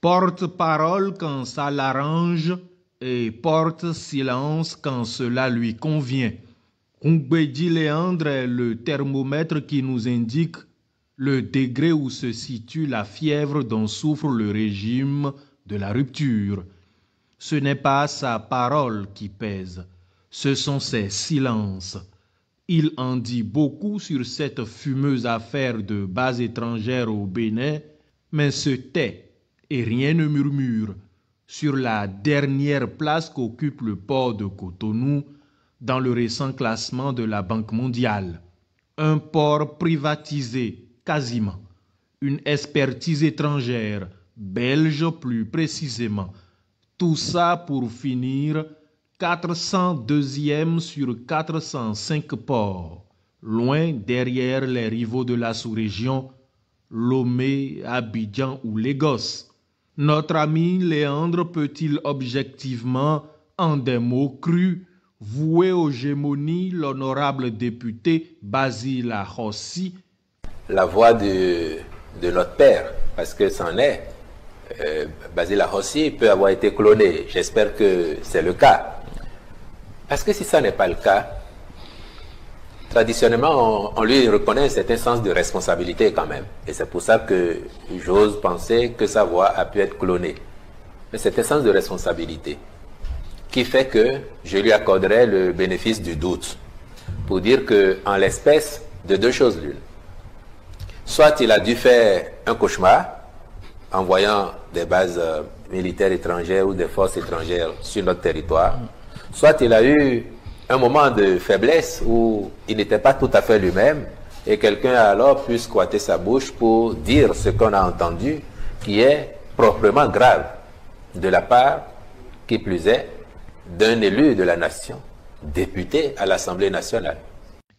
porte-parole quand ça l'arrange et porte-silence quand cela lui convient. dit Léandre est le thermomètre qui nous indique le degré où se situe la fièvre dont souffre le régime de la rupture. Ce n'est pas sa parole qui pèse, ce sont ses silences. Il en dit beaucoup sur cette fumeuse affaire de base étrangère au Bénin, mais ce tait et rien ne murmure sur la dernière place qu'occupe le port de Cotonou dans le récent classement de la Banque mondiale. Un port privatisé quasiment, une expertise étrangère, belge plus précisément. Tout ça pour finir 402e sur 405 ports, loin derrière les rivaux de la sous-région, Lomé, Abidjan ou Lagos notre ami Léandre peut-il objectivement, en des mots crus, vouer aux Gémonie l'honorable député Basile Rossi La voix de, de notre père, parce que c'en est. Euh, Basile Rossi peut avoir été cloné. J'espère que c'est le cas. Parce que si ça n'est pas le cas, traditionnellement, on, lui reconnaît un certain sens de responsabilité quand même. Et c'est pour ça que j'ose penser que sa voix a pu être clonée. Mais c'est un sens de responsabilité qui fait que je lui accorderai le bénéfice du doute pour dire que, en l'espèce, de deux choses l'une. Soit il a dû faire un cauchemar en voyant des bases euh, militaires étrangères ou des forces étrangères sur notre territoire, soit il a eu un moment de faiblesse où il n'était pas tout à fait lui-même et quelqu'un a alors pu squatter sa bouche pour dire ce qu'on a entendu qui est proprement grave de la part, qui plus est, d'un élu de la nation, député à l'Assemblée nationale.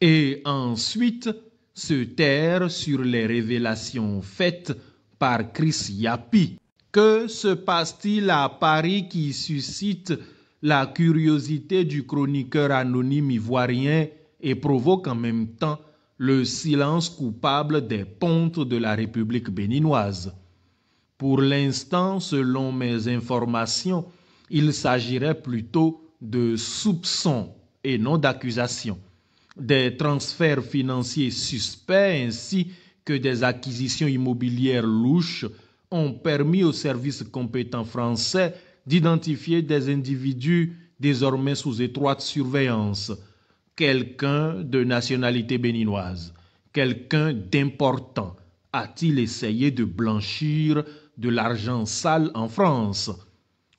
Et ensuite, se taire sur les révélations faites par Chris Yapi. Que se passe-t-il à Paris qui suscite la curiosité du chroniqueur anonyme ivoirien et provoque en même temps le silence coupable des pontes de la République béninoise. Pour l'instant, selon mes informations, il s'agirait plutôt de soupçons et non d'accusations, des transferts financiers suspects ainsi que des acquisitions immobilières louches ont permis aux services compétents français d'identifier des individus désormais sous étroite surveillance, quelqu'un de nationalité béninoise, quelqu'un d'important. A-t-il essayé de blanchir de l'argent sale en France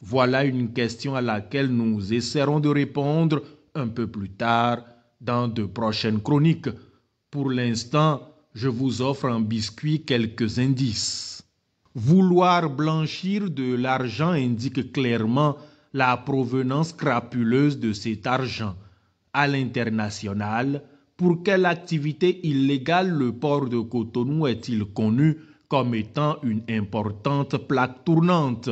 Voilà une question à laquelle nous essaierons de répondre un peu plus tard dans de prochaines chroniques. Pour l'instant, je vous offre en biscuit quelques indices. Vouloir blanchir de l'argent indique clairement la provenance crapuleuse de cet argent. À l'international, pour quelle activité illégale le port de Cotonou est-il connu comme étant une importante plaque tournante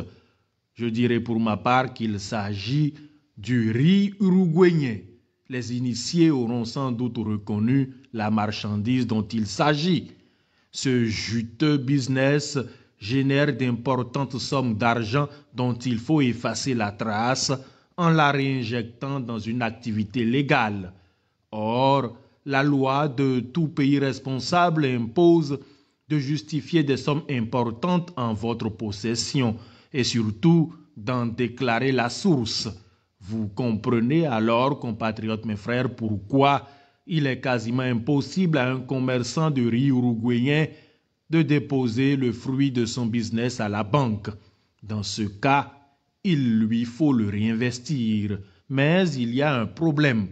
Je dirais pour ma part qu'il s'agit du riz uruguayen. Les initiés auront sans doute reconnu la marchandise dont il s'agit. Ce juteux business génère d'importantes sommes d'argent dont il faut effacer la trace en la réinjectant dans une activité légale. Or, la loi de tout pays responsable impose de justifier des sommes importantes en votre possession et surtout d'en déclarer la source. Vous comprenez alors, compatriotes mes frères, pourquoi il est quasiment impossible à un commerçant de riz uruguayen de déposer le fruit de son business à la banque. Dans ce cas, il lui faut le réinvestir. Mais il y a un problème.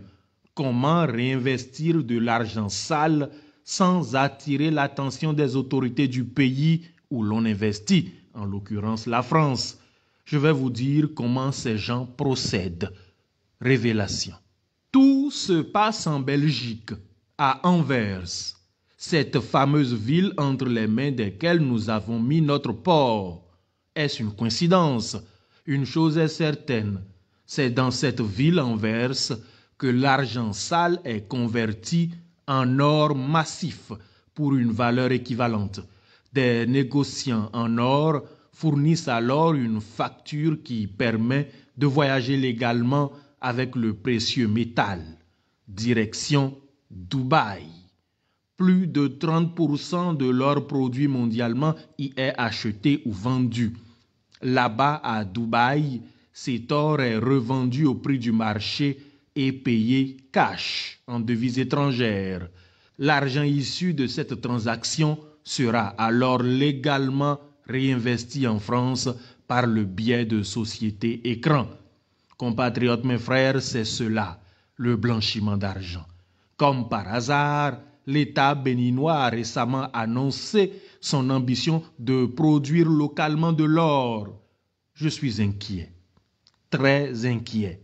Comment réinvestir de l'argent sale sans attirer l'attention des autorités du pays où l'on investit, en l'occurrence la France Je vais vous dire comment ces gens procèdent. Révélation. Tout se passe en Belgique, à Anvers cette fameuse ville entre les mains desquelles nous avons mis notre port. Est-ce une coïncidence Une chose est certaine, c'est dans cette ville enverse que l'argent sale est converti en or massif pour une valeur équivalente. Des négociants en or fournissent alors une facture qui permet de voyager légalement avec le précieux métal. Direction Dubaï. Plus de 30% de leurs produits mondialement y est acheté ou vendu. Là-bas, à Dubaï, cet or est revendu au prix du marché et payé cash, en devises étrangère. L'argent issu de cette transaction sera alors légalement réinvesti en France par le biais de sociétés écrans. Compatriotes, mes frères, c'est cela, le blanchiment d'argent. Comme par hasard, l'État béninois a récemment annoncé son ambition de produire localement de l'or. Je suis inquiet, très inquiet.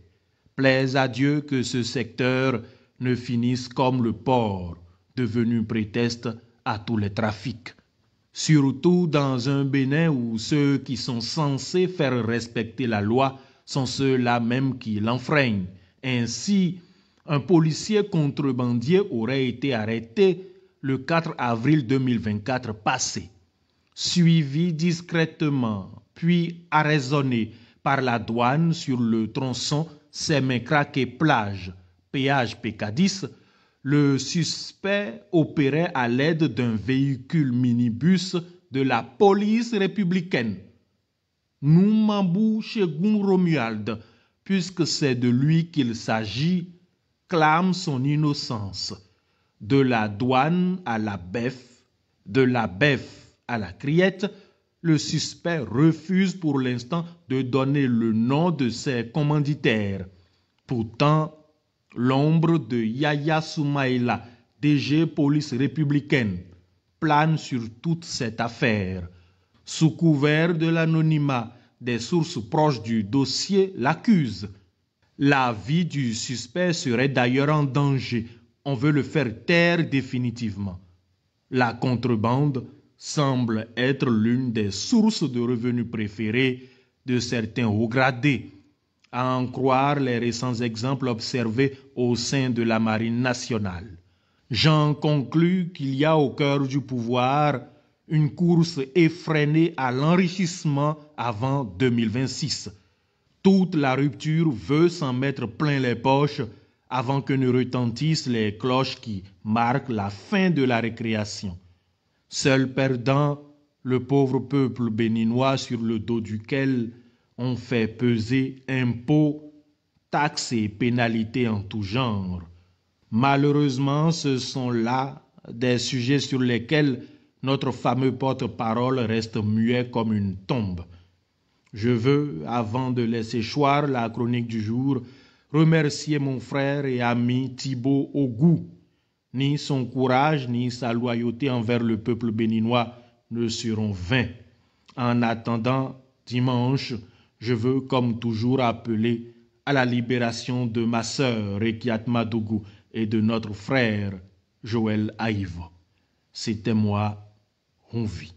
Plaise à Dieu que ce secteur ne finisse comme le port, devenu prétexte à tous les trafics. Surtout dans un Bénin où ceux qui sont censés faire respecter la loi sont ceux-là même qui l'enfreignent. Ainsi, un policier contrebandier aurait été arrêté le 4 avril 2024 passé, suivi discrètement, puis arraisonné par la douane sur le tronçon Semekrake plage, péage pk 10 le suspect opérait à l'aide d'un véhicule minibus de la police républicaine. Nous chez Chegun Romuald, puisque c'est de lui qu'il s'agit, clame son innocence. De la douane à la beffe, de la beffe à la criette, le suspect refuse pour l'instant de donner le nom de ses commanditaires. Pourtant, l'ombre de Yaya Soumaïla, DG Police républicaine, plane sur toute cette affaire. Sous couvert de l'anonymat, des sources proches du dossier l'accusent. La vie du suspect serait d'ailleurs en danger. On veut le faire taire définitivement. La contrebande semble être l'une des sources de revenus préférées de certains hauts gradés, à en croire les récents exemples observés au sein de la Marine nationale. J'en conclus qu'il y a au cœur du pouvoir une course effrénée à l'enrichissement avant 2026. Toute la rupture veut s'en mettre plein les poches avant que ne retentissent les cloches qui marquent la fin de la récréation. Seul perdant, le pauvre peuple béninois sur le dos duquel on fait peser impôts, taxes et pénalités en tout genre. Malheureusement, ce sont là des sujets sur lesquels notre fameux porte-parole reste muet comme une tombe. Je veux, avant de laisser choir la chronique du jour, remercier mon frère et ami Thibaut Ogou. Ni son courage, ni sa loyauté envers le peuple béninois ne seront vains. En attendant dimanche, je veux, comme toujours, appeler à la libération de ma sœur Rekiat Madougou et de notre frère Joël Aïvo. C'était moi, on vit.